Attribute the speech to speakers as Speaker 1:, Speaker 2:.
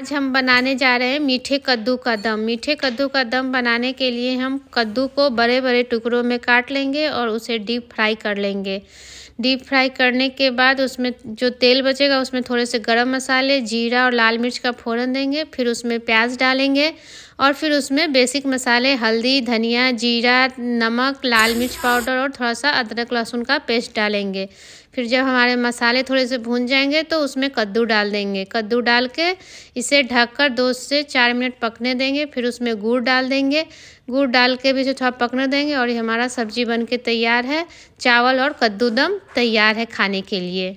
Speaker 1: आज हम बनाने जा रहे हैं मीठे कद्दू का दम मीठे कद्दू का दम बनाने के लिए हम कद्दू को बड़े बड़े टुकड़ों में काट लेंगे और उसे डीप फ्राई कर लेंगे डीप फ्राई करने के बाद उसमें जो तेल बचेगा उसमें थोड़े से गरम मसाले जीरा और लाल मिर्च का फोरन देंगे फिर उसमें प्याज डालेंगे और फिर उसमें बेसिक मसाले हल्दी धनिया जीरा नमक लाल मिर्च पाउडर और थोड़ा सा अदरक लहसुन का पेस्ट डालेंगे फिर जब हमारे मसाले थोड़े से भून जाएंगे तो उसमें कद्दू डाल देंगे कद्दू डाल के इसे ढककर दो से चार मिनट पकने देंगे फिर उसमें गुड़ डाल देंगे गुड़ डाल के भी इसे थोड़ा पकने देंगे और ये हमारा सब्जी बन के तैयार है चावल और कद्दू दम तैयार है खाने के लिए